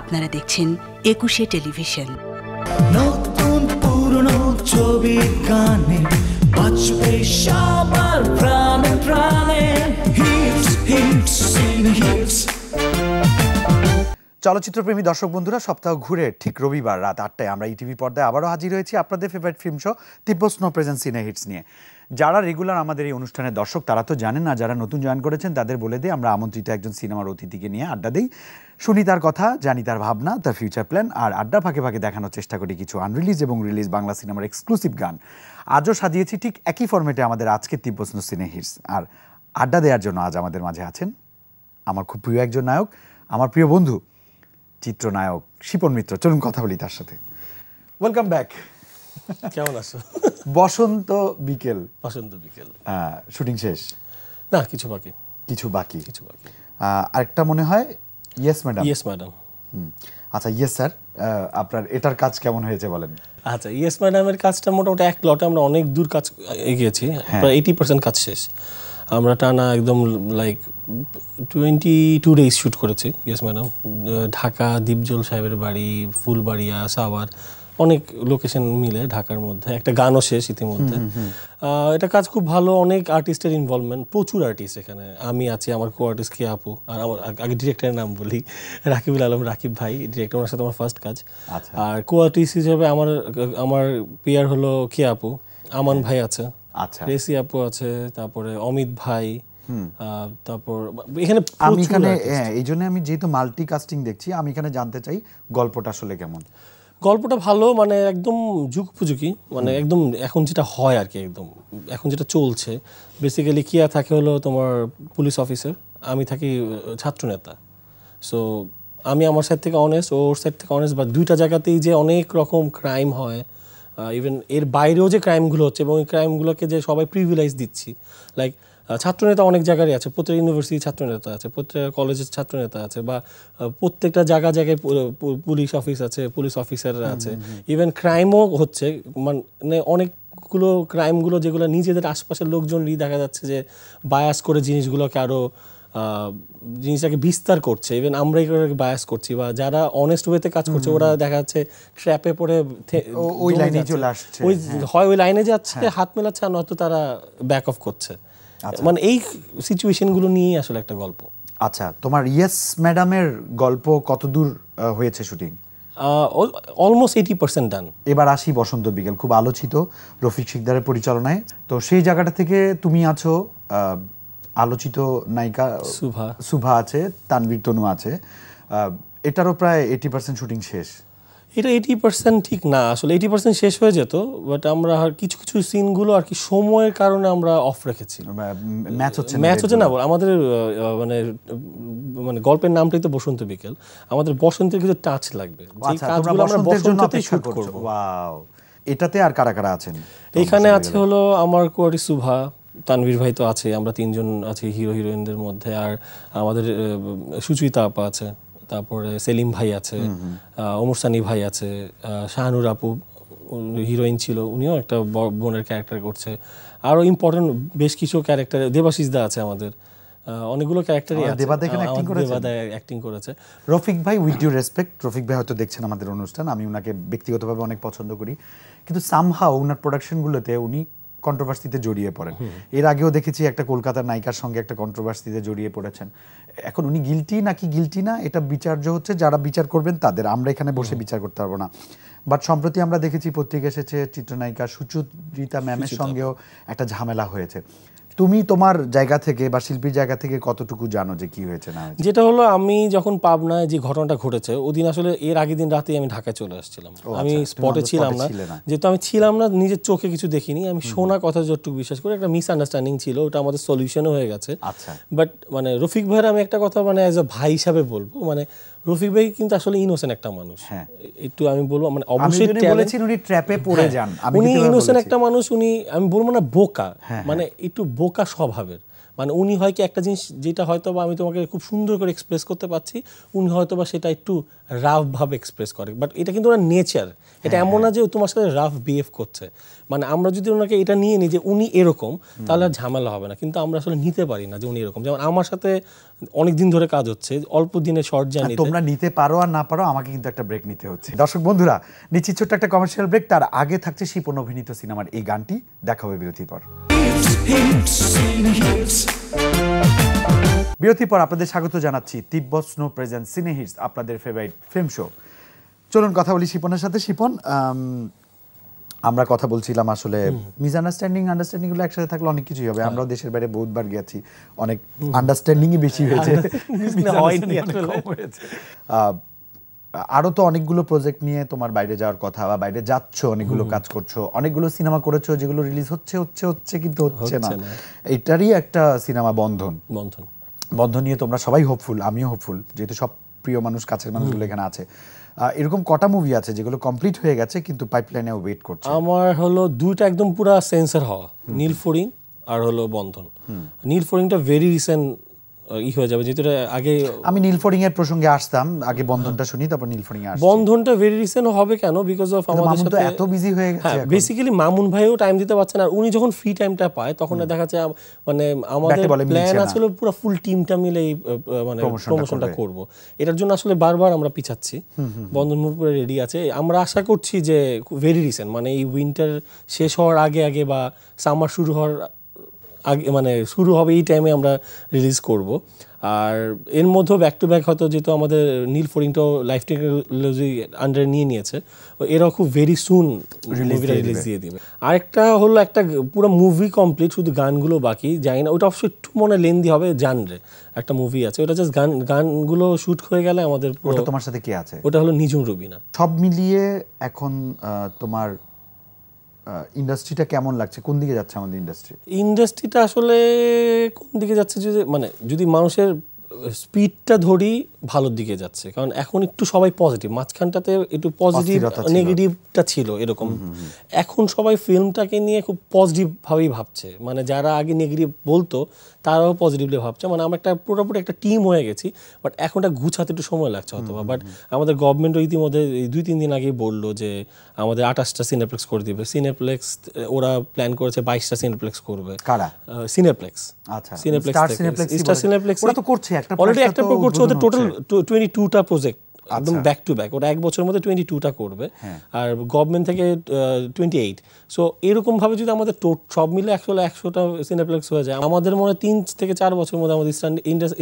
আপনারা দেখছেন একুশে টেলিভিশন নতুন পুরনো ছবি গানে বাঁচবে সবার প্রাণে প্রাণে চলচ্চিত্রপ্রেমী দর্শক বন্ধুরা সপ্তাহ ঘুরে ঠিক রবিবার রাত আটটায় আমরা ইটিভি e পর্দায় আবারও হাজির হয়েছি আপনাদের favourite film show Tibet snow present cine hits নিয়ে যারা রেগুলার আমাদের এই অনুষ্ঠানের দর্শক তারা তো জানেন না যারা নতুন জয়েন করেছেন তাদের বলে দিই আমরা আমন্ত্রিত একজন সিনেমার অতিথিকে নিয়ে আড্ডা দিই শুনি তার কথা জানি তার ভাবনা তার ফিউচার প্ল্যান আর আড্ডা ফাঁকে ফাঁকে দেখানোর চেষ্টা করি কিছু আনরিলিজ এবং রিলিজ বাংলা সিনেমার এক্সক্লুসিভ গান আজও সাজিয়েছি ঠিক একই ফর্মেটে আমাদের আজকে তিব্বস্ন সিনে হিটস আর আড্ডা দেওয়ার জন্য আজ আমাদের মাঝে আছেন আমার খুব প্রিয় একজন নায়ক আমার প্রিয় বন্ধু চিত্রনায়ক শিপন মিত্র চলুন কথা বলি তার সাথে ওয়েলকাম ব্যাক কেমন আছো বসন্ত বিকেল বসন্ত বিকেল শুটিং শেষ না কিছু বাকি কিছু বাকি কিছু বাকি আরেকটা মনে হয় ইয়েস ম্যাডাম ইয়েস ম্যাডাম আচ্ছা ইয়েস স্যার আপনার এটার কাজ কেমন হয়েছে বলেন আচ্ছা ইয়েস ম্যাডামের কাজটা মোটামুটি এক লটে আমরা অনেক দূর কাজ এগিয়েছি হ্যাঁ। প্রায় এইটি পার্সেন্ট কাজ শেষ আমরা টানা একদম like twenty two days shoot করেছি ইয়েস ম্যাডাম ঢাকা দীপজল সাহেবের বাড়ি ফুলবাড়িয়া সাওয়ার অনেক লোকেশন মিলে ঢাকার মধ্যে একটা গানও শেষ ইতিমধ্যে এটা কাজ খুব ভালো অনেক আর্টিস্টের ইনভলভমেন্ট প্রচুর আর্টিস্ট এখানে আমি আছি আমার কো আর্টিস্ট কে আপু আর আমার আগে ডিরেক্টরের নাম বলি রাকিবুল আলম রাকিব ভাই ডিরেক্টর ওনার সাথে আমার ফার্স্ট কাজ আচ্ছা। আর কো আর্টিস্ট হিসেবে আমার আমার পিয়ার হলো কে আপু আমান হ্যাঁ। ভাই আছে আচ্ছা রেসি আপু আছে তারপরে অমিত ভাই তারপর এখানে আমি এখানে হ্যাঁ, এই জন্য আমি যেহেতু মাল্টি কাস্টিং দেখছি আমি এখানে জানতে চাই গল্পটা আসলে কেমন গল্পটা ভালো মানে একদম যুগ উপযোগী মানে একদম এখন যেটা হয় আর কি একদম এখন যেটা চলছে বেসিক্যালি কিয়া থাকে হলো তোমার পুলিশ অফিসার আমি থাকি ছাত্রনেতা সো আমি আমার সাইড থেকে অনেস্ট ওর সাইড থেকে অনেস্ট বা দুইটা জায়গাতেই যে অনেক রকম ক্রাইম হয় ইভেন এর বাইরেও যে ক্রাইমগুলো হচ্ছে এবং এই ক্রাইমগুলোকে যে সবাই প্রিভিলাইজ দিচ্ছি লাইক ছাত্রনেতা অনেক জায়গায় আছে প্রত্যেক ইউনিভার্সিটি ছাত্রনেতা আছে প্রত্যেক কলেজের ছাত্রনেতা আছে বা প্রত্যেকটা জায়গা জায়গায় পুলিশ অফিস আছে পুলিশ অফিসাররা আছে ইভেন ক্রাইমও হচ্ছে মানে অনেক গুলো ক্রাইমগুলো যেগুলো নিজেদের আশপাশের লোকজনই দেখা যাচ্ছে যে বায়াস করে জিনিসগুলোকে আরও জিনিসটাকে বিস্তার করছে ইভেন আমরা এগুলোকে বায়াস করছি বা যারা অনেস্ট ওয়েতে কাজ করছে ওরা দেখা যাচ্ছে ট্র্যাপে পড়ে ওই লাইনে চলে আসছে ওই হ্যাঁ। হয় ওই লাইনে যাচ্ছে হ্যাঁ। হাত মেলাচ্ছে আর নয়তো তারা ব্যাক অফ করছে আচ্ছা। মানে এই সিচুয়েশনগুলো নিয়েই আসলে একটা গল্প আচ্ছা তোমার ইয়েস ম্যাডামের গল্প কতদূর হয়েছে shooting almost eighty percent done এবার আসি বসন্ত বিকেল খুব আলোচিত রফিক শিকদারের পরিচালনায় তো সেই জায়গাটা থেকে তুমি আছো আলোচিত নায়িকা সুভা সুভা আছে তানবীর তনু আছে এটারও প্রায় এইটি পার্সেন্ট শুটিং শেষ এটা এইটি পার্সেন্ট ঠিক না আসলে এইটি পার্সেন্ট শেষ হয়ে যেত বাট আমরা আর কিছু কিছু সিনগুলো আর কি সময়ের কারণে আমরা অফ রেখেছি ম্যাচ হচ্ছে ম্যাচ হচ্ছে না আমাদের মানে মানে গল্পের নামটাই তো বসন্ত বিকেল আমাদের বসন্তের কিছু টাচ লাগবে আচ্ছা, কাজগুলো আমরা বসন্তেই শুট করব এটাতে আর কারা কারা আছেন এখানে আছে হলো আমার কোয়ারি সুভা তানভীর ভাই তো আছে আমরা তিনজন আছি হিরো হিরোইনদের মধ্যে আর আমাদের সুচিতা আপা আছে তারপরে সেলিম ভাই আছে অমর সানি ভাই আছে শাহানুর আপু হিরোইন ছিল উনিও একটা বোনের ক্যারেক্টার করছে আরও ইম্পর্টেন্ট বেশ কিছু ক্যারেক্টার দেবাশিস দা আছে আমাদের অনেকগুলো ক্যারেক্টারই অ্যাক্টিং করেছে অ্যাক্টিং করেছে রফিক ভাই উইথ ইউ রেসপেক্ট রফিক ভাই হয়তো দেখছেন আমাদের অনুষ্ঠান আমি ওনাকে ব্যক্তিগতভাবে অনেক পছন্দ করি কিন্তু সামহা ওনার প্রোডাকশনগুলোতে উনি কন্ট্রোভার্সিতে জড়িয়ে পড়েন এর আগেও দেখেছি একটা কলকাতার নায়িকার সঙ্গে একটা কন্ট্রোভার্সিতে জড়িয়ে পড়েছেন এখন উনি গিলটি নাকি গিলটি না এটা বিচার্য হচ্ছে যারা বিচার করবেন তাদের আমরা এখানে বসে বিচার করতে পারবো না বাট সম্প্রতি আমরা দেখেছি পত্রিকা এসেছে চিত্রনায়িকা সুচরিতা ম্যামের সঙ্গেও একটা ঝামেলা হয়েছে তুমি তোমার জায়গা থেকে বা শিল্পীর জায়গা থেকে কতটুকু জানো যে কি হয়েছে না যেটা হলো আমি যখন পাবনায় যে ঘটনাটা ঘটেছে ওদিন আসলে এর আগের দিন রাতেই আমি ঢাকায় চলে আসছিলাম আমি স্পটে আচ্ছা, ছিলাম না যেহেতু আমি ছিলাম না নিজের চোখে কিছু দেখিনি আমি শোনা কথা যতটুকু বিশ্বাস করি একটা মিসআন্ডারস্ট্যান্ডিং ছিল ওটা আমাদের সলিউশনও হয়ে গেছে বাট আচ্ছা। মানে রফিক ভাইয়ের আমি একটা কথা মানে অ্যাজ আ ভাই হিসাবে বলবো মানে রফিক ভাই কিন্তু আসলে ইনোসেন্ট একটা মানুষ হ্যাঁ। একটু আমি বলবো মানে অবশ্যই বলেছেন উনি ট্র্যাপে পড়ে যান উনি ইনোসেন্ট একটা মানুষ উনি আমি বলবো না বোকা হ্যাঁ, হ্যাঁ। মানে একটু বোকা স্বভাবের মানে উনি হয় কি একটা জিনিস যেটা হয়তো বা আমি তোমাকে খুব সুন্দর করে এক্সপ্রেস করতে পারছি উনি হয়তো বা সেটা একটু রাফভাবে এক্সপ্রেস করে বাট এটা কিন্তু ওনার নেচার এটা হ্যাঁ, এমন না হ্যাঁ। যে তোমার সাথে রাফ বিহেভ করছে মানে আমরা যদি ওনাকে এটা নিয়ে নিই যে উনি এরকম তাহলে আর ঝামেলা হবে না কিন্তু আমরা আসলে নিতে পারি না যে উনি এরকম যেমন আমার সাথে অনেক দিন ধরে কাজ হচ্ছে অল্প দিনে শর্ট জানি তোমরা নিতে পারো আর না পারো আমাকে কিন্তু একটা ব্রেক নিতে হচ্ছে দর্শক বন্ধুরা নিচ্ছি ছোট্ট একটা কমার্শিয়াল ব্রেক তার আগে থাকছে শিপন অভিনীত সিনেমার এই গানটি দেখাবে হবে বিরতির পর বিরতির পর আপনাদের স্বাগত জানাচ্ছি Tibet snow present cine hits আপনাদের ফেভারিট ফিল্ম শো চলুন কথা বলি শিপনের সাথে শিপন আমরা কথা বলছিলাম আসলে মিস আন্ডারস্ট্যান্ডিং গুলো একসাথে থাকলে অনেক কিছুই হবে হ্যাঁ। আমরাও দেশের বাইরে বহুতবার গেছি অনেক আন্ডারস্ট্যান্ডিংই বেশি হয়েছে আরও তো অনেকগুলো প্রজেক্ট নিয়ে তোমার বাইরে যাওয়ার কথা বা বাইরে যাচ্ছ অনেকগুলো কাজ করছো অনেকগুলো সিনেমা করেছো যেগুলো রিলিজ হচ্ছে হচ্ছে হচ্ছে কিন্তু হচ্ছে না এটারই একটা সিনেমা বন্ধন বন্ধন বন্ধন নিয়ে তোমরা সবাই হোপফুল আমিও হোপফুল যেহেতু সব প্রিয় মানুষ কাছের মানুষগুলো এখানে আছে এরকম কটা মুভি আছে যেগুলো কমপ্লিট হয়ে গেছে কিন্তু পাইপলাইনে ওয়েট করছে আমার হলো দুইটা একদম পুরো সেন্সার হওয়া নীল ফোরিং আর হলো বন্ধন নীল ফোরিংটা ভেরি রিসেন্ট ই হয়ে যাবে যেহেতু আগে আমি নীলফরিং এর প্রসঙ্গে আসতাম আগে বন্ধনটা শুনি তারপর নীলফরিং এ বন্ধনটা ভেরি রিসেন্ট হবে কেন বিকজ অফ আমাদের সাথে এত বিজি হয়ে গেছে বেসিক্যালি মামুন ভাইও টাইম দিতে পারছেন আর উনি যখন ফ্রি টাইমটা পায় তখন দেখা যায় মানে আমাদের প্ল্যান আসলে পুরো ফুল টিমটা মিলে এই মানে প্রমোশনটা করব এটার জন্য আসলে বারবার আমরা পিছাচ্ছি বন্ধন পুরো রেডি আছে আমরা আশা করছি যে ভেরি রিসেন্ট মানে এই উইন্টার শেষ হওয়ার আগে আগে বা সামার শুরু হওয়ার আগে মানে শুরু হবে এই টাইমে আমরা রিলিজ করব আর এর মধ্যেও ব্যাক টু ব্যাক হয়তো যেহেতু আমাদের নীল ফোরিংটাও লাইফ টেকনোলজি আন্ডারে নিয়ে নিয়েছে এরাও খুব ভেরি সুন মুভিটা রিলিজ দিয়ে দেবে আরেকটা হলো একটা পুরো মুভি কমপ্লিট শুধু গানগুলো বাকি যাই না ওটা অবশ্যই একটু মনে লেন্দি হবে জানরে একটা মুভি আছে ওটা জাস্ট গান গানগুলো শ্যুট হয়ে গেলে আমাদের ওটা তোমার সাথে কে আছে ওটা হলো নিজুম রুবিনা সব মিলিয়ে এখন তোমার ইন্ডাস্ট্রিটা কেমন লাগছে কোন দিকে যাচ্ছে আমাদের ইন্ডাস্ট্রি ইন্ডাস্ট্রিটা আসলে কোন দিকে যাচ্ছে যে মানে যদি মানুষের স্পিডটা ধরি ভালোর দিকে যাচ্ছে কারণ এখন একটু সবাই পজিটিভ মাঝখানটাতে একটু পজিটিভ নেগেটিভটা ছিল এরকম এখন সবাই ফিল্মটাকে নিয়ে খুব পজিটিভভাবেই ভাবছে মানে যারা আগে নেগেটিভ বলতো তারাও পজিটিভলি ভাবছে মানে আমরা একটা পুরোপুরি একটা টিম হয়ে গেছি বাট এখন একটা গুছাতে একটু সময় লাগছে অথবা বাট আমাদের গভর্নমেন্টও ইতিমধ্যে দুই তিন দিন আগেই বললো যে আমাদের আঠাশটা সিনেপ্লেক্স করে দিবে সিনেপ্লেক্স ওরা প্ল্যান করেছে বাইশটা সিনেপ্লেক্স করবে কারা সিনেপ্লেক্স আচ্ছা সিনেপ্লেক্স স্টার সিনেপ্লেক্স ওরা তো করছে অলরেডি একটা করছে ওদের টোটাল টোয়েন্টি টুটা প্রজেক্ট একদম ব্যাক টু ব্যাক ওরা এক বছরের মধ্যে টোয়েন্টি টুটা করবে হ্যাঁ। আর গভর্নমেন্ট থেকে টোয়েন্টি এইট সো এরকমভাবে যদি আমাদের সব মিলে একশো একশোটা সিনেপ্লেক্স হয়ে যায় আমাদের মনে তিন থেকে চার বছরের মধ্যে আমাদের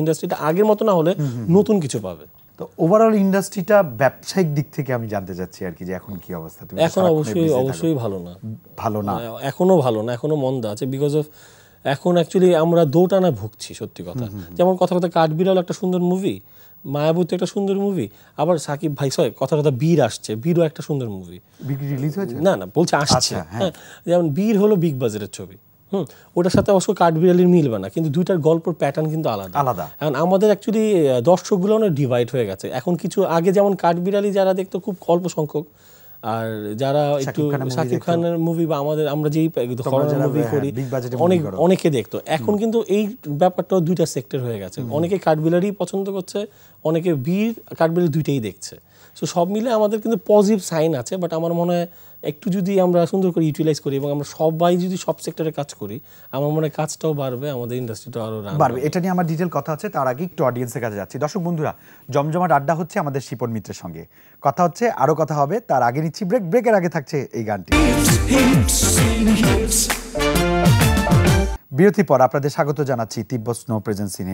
ইন্ডাস্ট্রিটা আগের মতো না হলে নতুন কিছু পাবে তো ওভারঅল ইন্ডাস্ট্রিটা ব্যবসায়িক দিক থেকে আমি জানতে চাচ্ছি আর কি যে এখন কি অবস্থা এখন অবশ্যই অবশ্যই ভালো না ভালো না এখনো ভালো না এখনো মন্দা আছে বিকজ অফ এখন অ্যাকচুয়ালি আমরা দোটানা ভুগছি সত্যি কথা যেমন কথা কথা কাঠবিড়াল একটা সুন্দর মুভি মায়াবতী একটা সুন্দর মুভি আবার সাকিব ভাই সয় কথা কথা বীর আসছে বীরও একটা সুন্দর মুভি রিলিজ হয়েছে না না বলছে আসছে আচ্ছা, হ্যাঁ।, হ্যাঁ যেমন বীর হলো বিগ বাজারের ছবি হুম ওটার সাথে অবশ্য কাঠবিড়ালির মিলবে না কিন্তু দুইটার গল্পর প্যাটার্ন কিন্তু আলাদা আলাদা এখন আমাদের অ্যাকচুয়ালি দর্শকগুলো অনেক ডিভাইড হয়ে গেছে এখন কিছু আগে যেমন কাঠবিড়ালি যারা দেখতো খুব অল্প সংখ্যক আর যারা একটু শাকিব খানের মুভি বা আমাদের আমরা যেই হরর মুভি করি অনেক অনেকে দেখতো এখন কিন্তু এই ব্যাপারটাও দুইটা সেক্টর হয়ে গেছে অনেকে কাঠবিলারই পছন্দ করছে অনেকে বীর কাঠবিলার দুইটাই দেখছে সো সব মিলে আমাদের কিন্তু পজিটিভ সাইন আছে বাট আমার মনে হয় একটু যদি আমরা সুন্দর করে ইউটিলাইজ করি এবং আমরা সবাই যদি সব সেক্টরে কাজ করি আমার মনে হয় কাজটাও বাড়বে আমাদের ইন্ডাস্ট্রিটা আরও বাড়বে এটা নিয়ে আমার ডিটেল কথা আছে তার আগে একটু অডিয়েন্সের কাছে যাচ্ছি দর্শক বন্ধুরা জমজমাট আড্ডা হচ্ছে আমাদের শিপন মিত্রের সঙ্গে কথা হচ্ছে আরও কথা হবে তার আগে নিচ্ছি ব্রেক ব্রেকের আগে থাকছে এই গানটি বিরতি পর আপনাদের স্বাগত জানাচ্ছি তিব্বত স্নো প্রেজেন্স ইন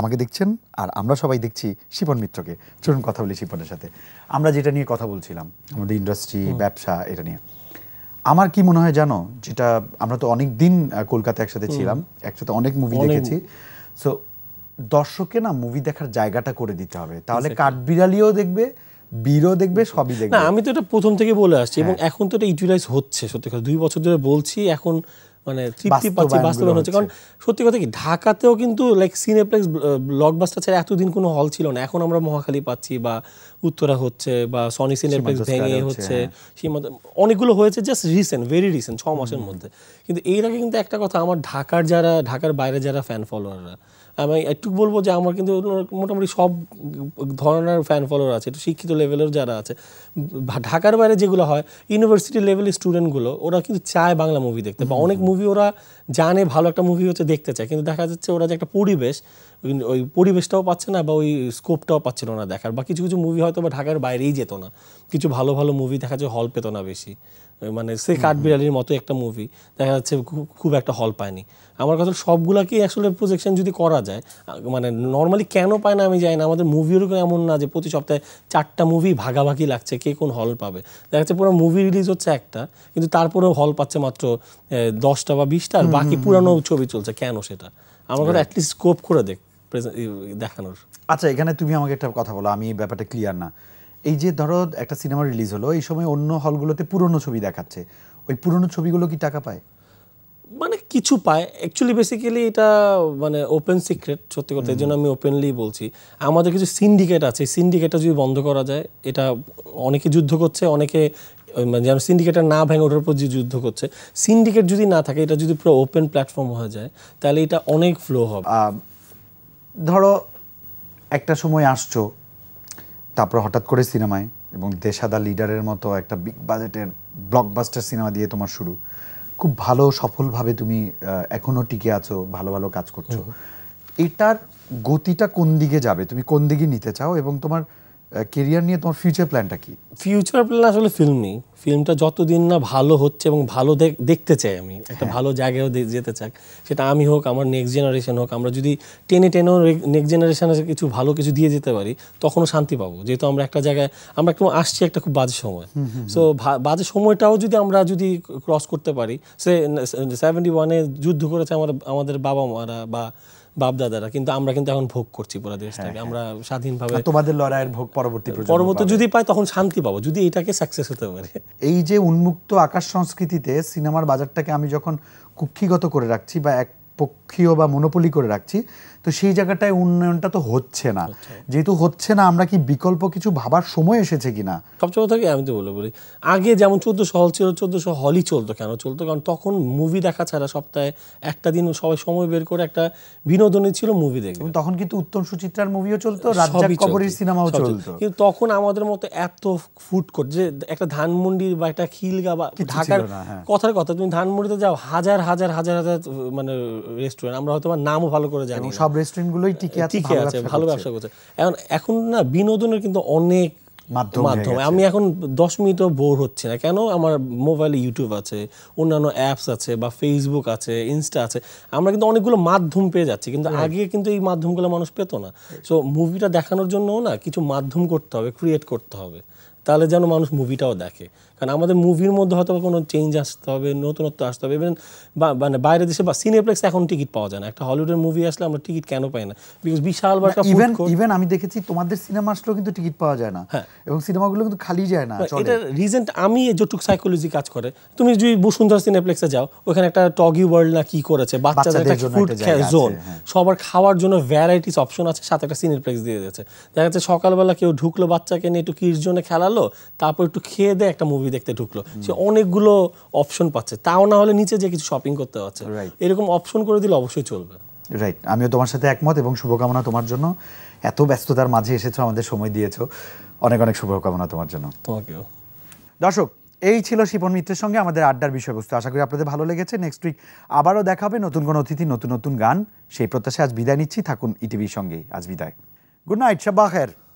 আমাকে দেখছেন আর আমরা সবাই দেখছি শিপন মিত্রকে চলুন কথা বলি শিপনের সাথে আমরা যেটা নিয়ে কথা বলছিলাম আমাদের ইন্ডাস্ট্রি ব্যবসা এটা নিয়ে আমার কি মনে হয় জানো যেটা আমরা তো অনেক দিন কলকাতা একসাথে ছিলাম একসাথে অনেক মুভি দেখেছি সো দর্শককে না মুভি দেখার জায়গাটা করে দিতে হবে তাহলে কাঠবিড়ালিও দেখবে বীরও দেখবে সবই দেখবে আমি তো এটা প্রথম থেকে বলে আসছি এবং হ্যাঁ। এখন তো এটা ইউটিলাইজ হচ্ছে সত্যি কথা দুই বছর ধরে বলছি এখন মানে তৃপ্তি পাচ্ছি বাস্তবায়ন হচ্ছে কারণ সত্যি কথা কি ঢাকাতেও কিন্তু লাইক সিনেপ্লেক্স ব্লকবাস্টার ছাড়া এতদিন কোনো হল ছিল না এখন আমরা মহাখালী পাচ্ছি বা উত্তরা হচ্ছে বা সনি সিনেপ্লেক্স ভেঙে হচ্ছে হ্যাঁ। সীমান্ত অনেকগুলো হয়েছে জাস্ট রিসেন্ট ভেরি রিসেন্ট ছ মাসের মধ্যে কিন্তু এর আগে কিন্তু একটা কথা আমার ঢাকার যারা ঢাকার বাইরে যারা ফ্যান ফলোয়াররা আমি একটু বলবো যে আমার কিন্তু মোটামুটি সব ধরনের ফ্যান ফলোয়ার আছে একটু শিক্ষিত লেভেলের যারা আছে ঢাকার বাইরে যেগুলো হয় ইউনিভার্সিটি লেভেলের স্টুডেন্টগুলো ওরা কিন্তু চায় বাংলা মুভি দেখতে বা অনেক মুভি ওরা জানে ভালো একটা মুভি হচ্ছে দেখতে চায় কিন্তু দেখা যাচ্ছে ওরা যে একটা পরিবেশ ওই পরিবেশটাও পাচ্ছে না বা ওই স্কোপটাও পাচ্ছিল না দেখার বা কিছু কিছু মুভি হয়তো বা ঢাকার বাইরেই যেত না কিছু ভালো ভালো মুভি দেখা যায় হল পেত না বেশি মানে সে কাঠবিড়ালির মতো একটা মুভি দেখা যাচ্ছে খুব একটা হল পায়নি আমার কথা সবগুলাকেই আসলে প্রজেকশন যদি করা যায় মানে নর্মালি কেন পায় না আমি যাই না আমাদের মুভিরও এমন না যে প্রতি সপ্তাহে চারটা মুভি ভাগাভাগি লাগছে কে কোন হল পাবে দেখা যাচ্ছে পুরো মুভি রিলিজ হচ্ছে একটা কিন্তু তারপরেও হল পাচ্ছে মাত্র দশটা বা বিশটা আর বাকি পুরানো ছবি চলছে কেন সেটা আমার কথা অ্যাটলিস্ট স্কোপ করে দেখ দেখানোর আচ্ছা এখানে তুমি আমাকে একটা কথা বলো আমি ব্যাপারটা ক্লিয়ার না এই যে ধরো একটা সিনেমা রিলিজ হলো এই সময় অন্য হলগুলোতে পুরনো ছবি দেখাচ্ছে ওই পুরনো ছবিগুলো কি টাকা পায় মানে কিছু পায় অ্যাকচুয়ালি বেসিক্যালি এটা মানে ওপেন সিক্রেট সত্যি কথা এই জন্য আমি ওপেনলি বলছি আমাদের কিছু সিন্ডিকেট আছে সিন্ডিকেটটা যদি বন্ধ করা যায় এটা অনেকে যুদ্ধ করছে অনেকে মানে যেন সিন্ডিকেটের না ভেঙে ওটার উপর যে যুদ্ধ করছে সিন্ডিকেট যদি না থাকে এটা যদি পুরো ওপেন প্ল্যাটফর্ম হয়ে যায় তাহলে এটা অনেক ফ্লো হবে ধরো একটা সময় আসছো তারপর হঠাৎ করে সিনেমায় এবং দেশাদা লিডারের মতো একটা বিগ বাজেটের ব্লকবাস্টার সিনেমা দিয়ে তোমার শুরু খুব ভালো সফলভাবে তুমি এখনও টিকে আছো ভালো ভালো কাজ করছো এটার গতিটা কোন দিকে যাবে তুমি কোন দিকে নিতে চাও এবং তোমার কেরিয়ার নিয়ে তোমার ফিউচার প্ল্যানটা কি ফিউচার প্ল্যান আসলে ফিল্ম নেই ফিল্মটা যতদিন না ভালো হচ্ছে এবং ভালো দেখতে চাই আমি একটা হ্যাঁ। ভালো জায়গায়ও যেতে চাই সেটা আমি হোক আমার নেক্সট জেনারেশন হোক আমরা যদি টেনে টেনেও নেক্সট জেনারেশনে কিছু ভালো কিছু দিয়ে যেতে পারি তখনও শান্তি পাবো যেহেতু আমরা একটা জায়গায় আমরা একটু আসছি একটা খুব বাজে সময় সো বাজে সময়টাও যদি আমরা যদি ক্রস করতে পারি সে সেভেন্টি ওয়ানে যুদ্ধ করেছে আমার আমাদের বাবা মারা বা বাপদাদারা কিন্তু আমরা কিন্তু এখন ভোগ করছি পুরো হ্যাঁ, দেশটাকে হ্যাঁ। আমরা স্বাধীনভাবে তোমাদের লড়াইয়ের ভোগ পরবর্তী পরবর্তী যদি পাই তখন শান্তি পাবো যদি এটাকে সাকসেস হতে পারে এই যে উন্মুক্ত আকাশ সংস্কৃতিতে সিনেমার বাজারটাকে আমি যখন কুক্ষিগত করে রাখছি বা এক পক্ষীয় বা মনোপলি করে রাখছি তো সেই জায়গাটায় উন্নয়নটা তো হচ্ছে না যেহেতু হচ্ছে না আমরা কি বিকল্প কিছু ভাবার সময় এসেছে কিনা সবচেয়ে কথা আমি তো বলে বলি আগে যেমন চোদ্দোশো হল ছিল চোদ্দশো হলই চলতো কেন চলতো কারণ তখন মুভি দেখা ছাড়া সপ্তাহে একটা দিন সবাই সময় বের করে একটা বিনোদনই ছিল মুভি দেখে তখন কিন্তু উত্তম সুচিত্রার মুভিও চলতো কবরের সিনেমাও চলতো কিন্তু তখন আমাদের মতো এত ফুট কোর্ট যে একটা ধানমন্ডির বা একটা খিলগা বা ঢাকার হ্যাঁ। কথার কথা তুমি ধানমন্ডিতে যাও হাজার হাজার হাজার হাজার মানে রেস্টুরেন্ট আমরা হয়তো নামও ভালো করে জানি পাব রেস্টুরেন্টগুলোই টিকে আছে টিকে আছে ভালো ব্যবসা করছে এখন এখন না বিনোদনের কিন্তু অনেক মাধ্যম আমি এখন দশ মিনিটও বোর হচ্ছে না কেন আমার মোবাইলে ইউটিউব আছে অন্যান্য অ্যাপস আছে বা ফেসবুক আছে ইনস্টা আছে আমরা কিন্তু অনেকগুলো মাধ্যম পেয়ে যাচ্ছি কিন্তু আগে কিন্তু এই মাধ্যমগুলো মানুষ পেত না সো মুভিটা দেখানোর জন্যও না কিছু মাধ্যম করতে হবে ক্রিয়েট করতে হবে তাহলে যেন মানুষ মুভিটাও দেখে কারণ আমাদের মুভির মধ্যে হয়তো কোনো চেঞ্জ আসতে হবে নতুনত্ব আসতে হবে ইভেন মানে বাইরে দেশে বা সিনেপ্লেক্স এখন টিকিট পাওয়া যায় না একটা হলিউডের মুভি আসলে আমরা টিকিট কেন পাই না বিকজ বিশাল বড় ইভেন ইভেন আমি দেখেছি তোমাদের সিনেমা আসলেও কিন্তু টিকিট পাওয়া যায় না হ্যাঁ। এবং সিনেমাগুলো কিন্তু খালি যায় না এটা রিজেন্ট আমি যতটুকু সাইকোলজি কাজ করে তুমি যদি বসুন্ধরা সিনেপ্লেক্সে যাও ওখানে একটা টগি ওয়ার্ল্ড না কি করেছে বাচ্চাদের একটা ফুড জোন হ্যাঁ। সবার খাওয়ার জন্য ভ্যারাইটিস অপশন আছে সাথে একটা সিনেপ্লেক্স দিয়ে দিয়েছে দেখা যাচ্ছে সকালবেলা কেউ ঢুকলো বাচ্চাকে নিয়ে একটু কিডস জোনে খেলালো হলো তারপর একটু খেয়ে দেয় একটা মুভি দেখতে ঢুকলো সে অনেকগুলো অপশন পাচ্ছে তাও না হলে নিচে যে কিছু শপিং করতে পারছে এরকম অপশন করে দিলে অবশ্যই চলবে রাইট আমিও তোমার সাথে একমত এবং শুভকামনা তোমার জন্য এত ব্যস্ততার মাঝে এসেছো আমাদের সময় দিয়েছো অনেক অনেক শুভকামনা তোমার জন্য তোমাকেও দর্শক এই ছিল শিপন মিত্রের সঙ্গে আমাদের আড্ডার বিষয়বস্তু আশা করি আপনাদের ভালো লেগেছে নেক্সট উইক আবারও দেখা হবে নতুন কোনো অতিথি নতুন নতুন গান সেই প্রত্যাশায় আজ বিদায় নিচ্ছি থাকুন ইটিভির e সঙ্গে আজ বিদায় গুড নাইট সব্বা